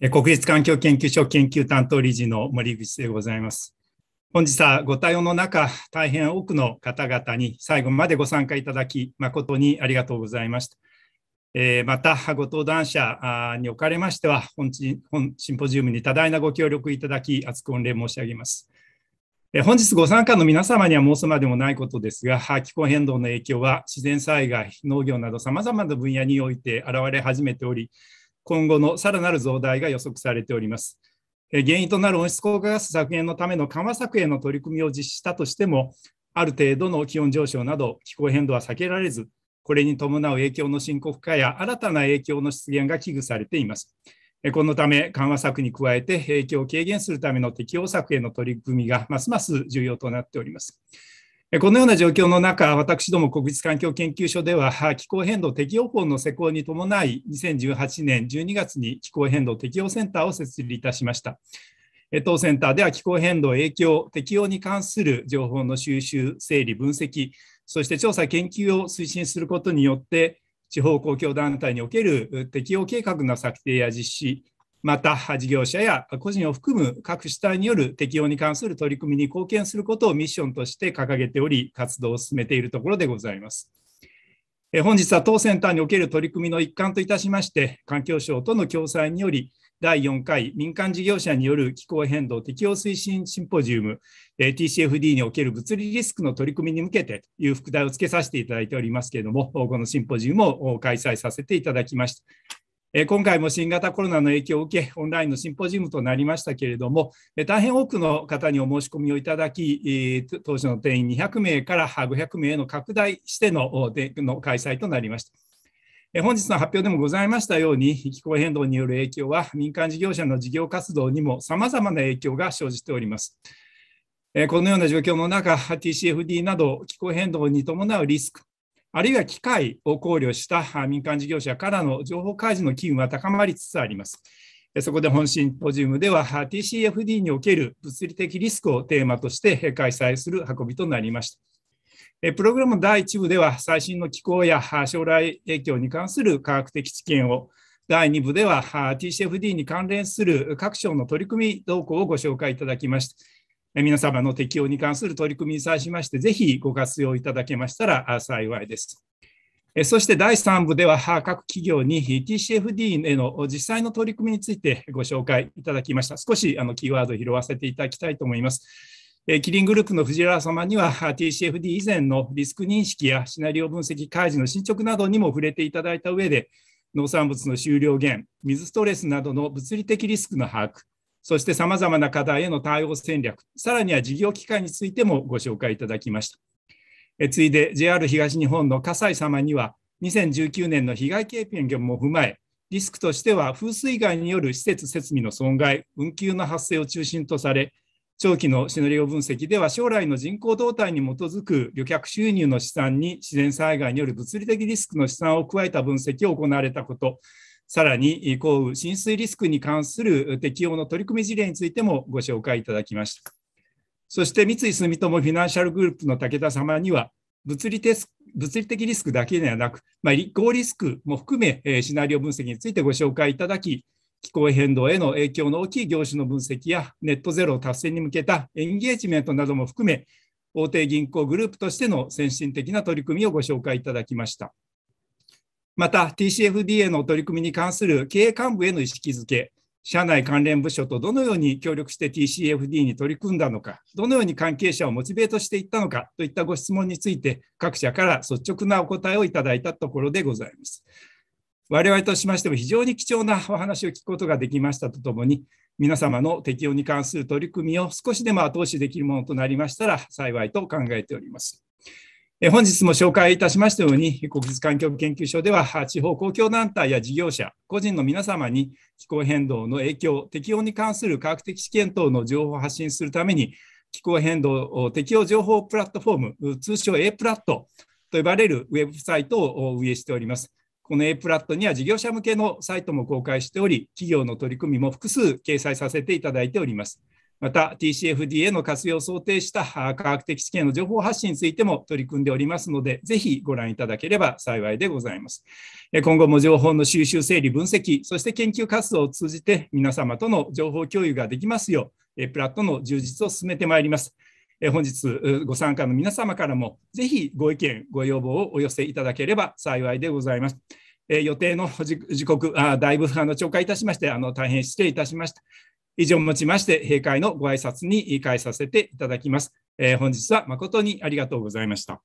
国立環境研究所研究担当理事の森口でございます。本日はご対応の中、大変多くの方々に最後までご参加いただき、誠にありがとうございました。えまた、ご登壇者におかれましては本、本シンポジウムに多大なご協力いただき、厚く御礼申し上げます。本日ご参加の皆様には申すまでもないことですが、気候変動の影響は自然災害、農業などさまざまな分野において現れ始めており、今後のさらなる増大が予測されております。原因となる温室効果ガス削減のための緩和策への取り組みを実施したとしても、ある程度の気温上昇など気候変動は避けられず、これに伴う影響の深刻化や新たな影響の出現が危惧されています。このため、緩和策に加えて影響を軽減するための適応策への取り組みがますます重要となっております。このような状況の中、私ども国立環境研究所では、気候変動適用法の施行に伴い、2018年12月に気候変動適用センターを設立いたしました。当センターでは気候変動影響、適用に関する情報の収集、整理、分析、そして調査、研究を推進することによって、地方公共団体における適用計画の策定や実施、また事業者や個人を含む各主体による適用に関する取り組みに貢献することをミッションとして掲げており、活動を進めているところでございます。本日は当センターにおける取り組みの一環といたしまして、環境省との共催により、第4回民間事業者による気候変動適用推進シンポジウム、TCFD における物理リスクの取り組みに向けてという副題をつけさせていただいておりますけれども、このシンポジウムを開催させていただきました。え今回も新型コロナの影響を受け、オンラインのシンポジウムとなりましたけれども、え大変多くの方にお申し込みをいただき、当初の定員200名から500名への拡大してのでの開催となりました。本日の発表でもございましたように、気候変動による影響は民間事業者の事業活動にもさまざまな影響が生じております。このような状況の中、TCFD など気候変動に伴うリスク、あるいは機械を考慮した民間事業者からの情報開示の機運は高まりつつあります。そこで本シンポジウムでは TCFD における物理的リスクをテーマとして開催する運びとなりました。プログラム第1部では最新の気候や将来影響に関する科学的知見を第2部では TCFD に関連する各省の取り組み動向をご紹介いただきました。皆様の適用に関する取り組みに際しまして、ぜひご活用いただけましたら幸いです。そして第3部では各企業に TCFD への実際の取り組みについてご紹介いただきました。少しあのキーワードを拾わせていただきたいと思います。キリングループの藤原様には TCFD 以前のリスク認識やシナリオ分析開示の進捗などにも触れていただいた上で農産物の収量減、水ストレスなどの物理的リスクの把握、そしてさまざまな課題への対応戦略、さらには事業機会についてもご紹介いただきました。えついで JR 東日本の葛西様には、2019年の被害経験も踏まえ、リスクとしては風水害による施設設備の損害、運休の発生を中心とされ、長期のシナリオ分析では将来の人口動態に基づく旅客収入の試算に自然災害による物理的リスクの試算を加えた分析を行われたこと、さらにこ雨浸水リスクに関する適用の取り組み事例についてもご紹介いただきました。そして三井住友フィナンシャルグループの武田様には物理物理的リスクだけではなく、まあ、立候リスクも含めシナリオ分析についてご紹介いただき、気候変動への影響の大きい業種の分析やネットゼロ達成に向けたエンゲージメントなども含め、大手銀行グループとしての先進的な取り組みをご紹介いただきました。また t c f d への取り組みに関する経営幹部への意識づけ、社内関連部署とどのように協力して TCFD に取り組んだのか、どのように関係者をモチベートしていったのかといったご質問について、各社から率直なお答えをいただいたところでございます。我々としましても非常に貴重なお話を聞くことができましたとともに、皆様の適用に関する取り組みを少しでも後押しできるものとなりましたら幸いと考えております。本日も紹介いたしましたように、国立環境研究所では、地方公共団体や事業者、個人の皆様に気候変動の影響、適用に関する科学的知見等の情報を発信するために、気候変動適用情報プラットフォーム、通称 A プラットと呼ばれるウェブサイトを運営しております。この A プラットには事業者向けのサイトも公開しており、企業の取り組みも複数掲載させていただいております。また TCFDA の活用を想定した科学的知見の情報発信についても取り組んでおりますので、ぜひご覧いただければ幸いでございます。今後も情報の収集、整理、分析、そして研究活動を通じて皆様との情報共有ができますよう、プラットの充実を進めてまいります。本日ご参加の皆様からも、ぜひご意見、ご要望をお寄せいただければ幸いでございます。予定の時刻、だいぶあの超過いたしましてあの、大変失礼いたしました。以上をもちまして、閉会のご挨拶に変えさせていただきます。えー、本日は誠にありがとうございました。